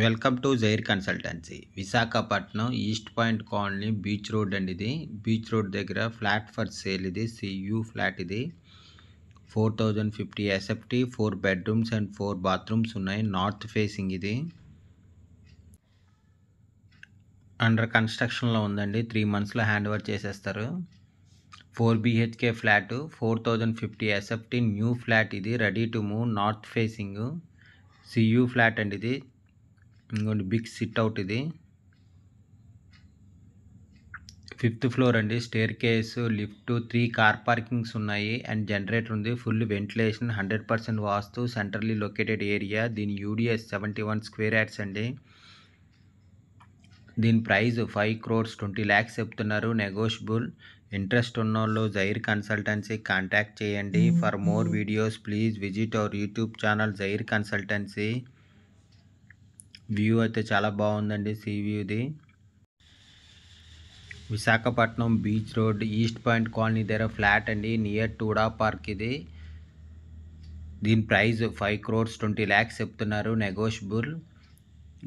Welcome to Zair consultancy Visakhapatnam east point colony beach road అండి ఇది beach road దగ్గర flat for sale ఇది sea view flat ఇది four thousand fifty SFT four bedrooms and four bathrooms ఉన్నాయి north facing ఇది under కన్స్ట్రక్షన్లో ఉందండి త్రీ మంత్స్లో హ్యాండ్ ఓవర్ చేసేస్తారు four BHK flat four thousand fifty SFT new flat ఇది ready to move north facing sea view flat అండి ఇది ఇంకోటి బిగ్ సిట్ అవుట్ ఇది ఫిఫ్త్ ఫ్లోర్ అండి stair staircase lift three car parkings ఉన్నాయి అండ్ జనరేటర్ ఉంది full ventilation hundred percent vastu centrally located area దీని UDS seventy one square yards అండి దీని price five crores twenty lakhs చెప్తున్నారు నెగోషియబుల్ ఇంట్రెస్ట్ ఉన్న వాళ్ళు జైర్ కన్సల్టెన్సీ కాంటాక్ట్ చేయండి for more videos please visit our YouTube channel Zair consultancy view అయితే చాలా బాగుందండి సీ వ్యూది Visakhapatnam beach road east point colony దగ్గర ఫ్లాట్ అండి నియర్ టూడా పార్క్ ఇది దీని price five crores twenty lakhs చెప్తున్నారు నెగోషియబుల్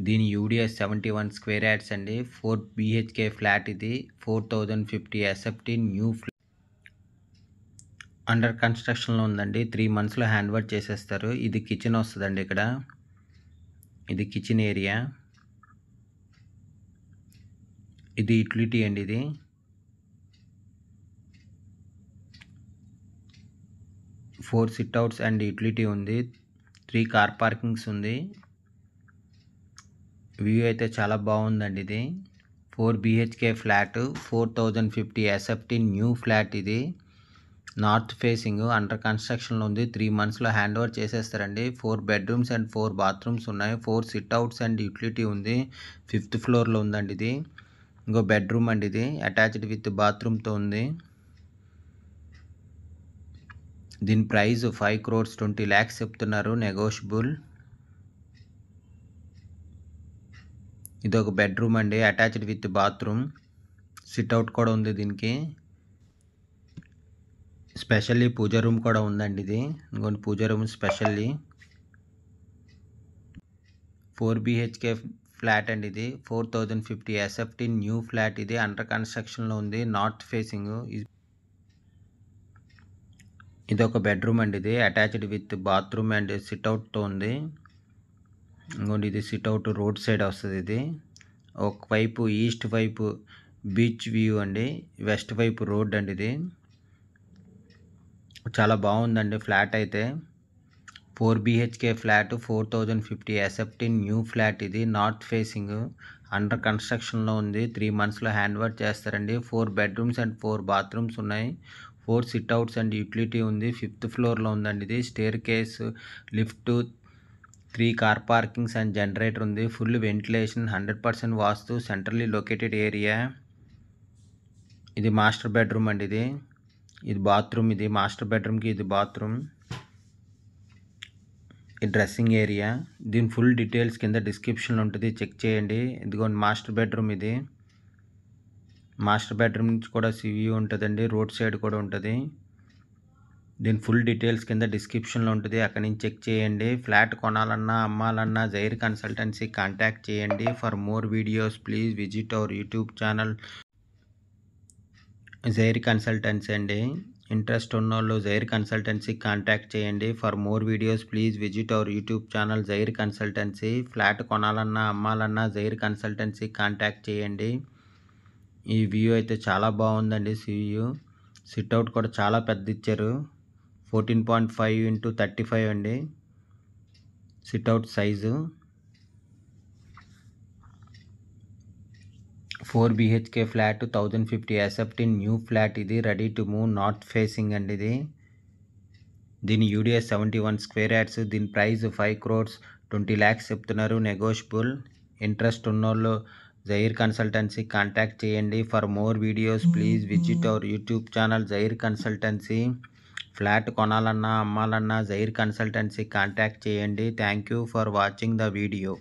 దీని UDS seventy one square yards అండి ఫోర్ బిహెచ్కే ఫ్లాట్ ఇది four thousand fifty SFT new under కన్స్ట్రక్షన్లో ఉందండి త్రీ మంత్స్లో హ్యాండ్ వర్క్ చేసేస్తారు ఇది కిచెన్ వస్తుందండి ఇక్కడ ఇది కిచెన్ ఏరియా ఇది యుటిలిటీ అండి ఇది four sit outs and utility ఉంది త్రీ కార్ పార్కింగ్స్ ఉంది వ్యూ అయితే చాలా బాగుందండి ఇది four BHK flat four thousand fifty SFT new flat ఇది నార్త్ ఫేసింగ్ అండర్ లో ఉంది త్రీ మంత్స్లో హ్యాండ్ ఓవర్ చేసేస్తారండి four bedrooms and four bathrooms ఉన్నాయి four sit outs and utility ఉంది ఫిఫ్త్ ఫ్లోర్లో ఉందండి ఇది ఇంకో బెడ్రూమ్ అండి ఇది అటాచ్డ్ విత్ బాత్రూమ్తో ఉంది దీని price five crores twenty lakhs చెప్తున్నారు నెగోషియబుల్ ఇది ఒక బెడ్రూమ్ అండి అటాచ్డ్ విత్ బాత్రూమ్ సిట్అవుట్ కూడా ఉంది దీనికి స్పెషల్లీ పూజ రూమ్ కూడా ఉందండి ఇది ఇంకోటి puja room specially four BHK flat అండి ఇది four thousand fifty SFT new flat ఇది అండర్ కన్స్ట్రక్షన్లో ఉంది నార్త్ ఫేసింగ్ ఇది ఒక బెడ్రూమ్ అండి ఇది అటాచ్డ్ విత్ బాత్రూమ్ అండ్ సిట్అవుట్తో ఉంది ఇంకోటి ఇది సిట్అవుట్ రోడ్ సైడ్ వస్తుంది ఇది ఒకవైపు ఈస్ట్ వైపు బీచ్ వ్యూ అండి వెస్ట్ వైపు రోడ్ అండి ఇది చాలా బాగుందండి ఫ్లాట్ అయితే four BHK flat four thousand fifty SFT new flat ఇది నార్త్ ఫేసింగ్ అండర్ కన్స్ట్రక్షన్లో ఉంది త్రీ మంత్స్లో హ్యాండ్ వర్క్ చేస్తారండి four bedrooms and four bathrooms ఉన్నాయి four sit outs and utility ఉంది ఫిఫ్త్ ఫ్లోర్లో ఉందండి ఇది staircase lift three car parkings and generator ఉంది full ventilation hundred percent vastu centrally located area ఇది మాస్టర్ బెడ్రూమ్ అండి ఇది ఇది బాత్రూమ్ ఇది మాస్టర్ బెడ్రూమ్కి ఇది బాత్రూమ్ ఈ డ్రెస్సింగ్ ఏరియా దీని ఫుల్ డీటెయిల్స్ కింద డిస్క్రిప్షన్లో ఉంటుంది చెక్ చేయండి ఇదిగోండి మాస్టర్ బెడ్రూమ్ ఇది మాస్టర్ బెడ్రూమ్ నుంచి కూడా సివ్యూ ఉంటుందండి రోడ్ సైడ్ కూడా ఉంటుంది దీని ఫుల్ డీటెయిల్స్ కింద డిస్క్రిప్షన్లో ఉంటుంది అక్కడ నుంచి చెక్ చేయండి ఫ్లాట్ కొనాలన్నా అమ్మాలన్నా జైర్ కన్సల్టెన్సీ కాంటాక్ట్ చేయండి for more videos please visit our YouTube channel Zair consultancy అండి ఇంట్రెస్ట్ ఉన్నోళ్ళు జైర్ కన్సల్టెన్సీ కాంటాక్ట్ చేయండి for more videos please visit our YouTube channel Zair consultancy flat కొనాలన్నా అమ్మాలన్నా జైర్ కన్సల్టెన్సీ కాంటాక్ట్ చేయండి ఈ వ్యూ అయితే చాలా బాగుందండి సివ్యూ సిట్అవుట్ కూడా చాలా పెద్ద ఇచ్చారు fourteen point five into thirty five అండి sit out size four BHK flat thousand fifty SFT new flat ఇది ready to move north facing అండి ఇది దీని UDS seventy one square yards దీని price five crores twenty lakhs చెప్తున్నారు నెగోషియబుల్ ఇంట్రెస్ట్ ఉన్నోళ్ళు Zair consultancy contact చేయండి for more videos please visit hmm. Our YouTube channel Zair consultancy flat కొనాలన్నా అమ్మాలన్నా జైర్ కన్సల్టెన్సీ కాంటాక్ట్ చేయండి thank you for watching the video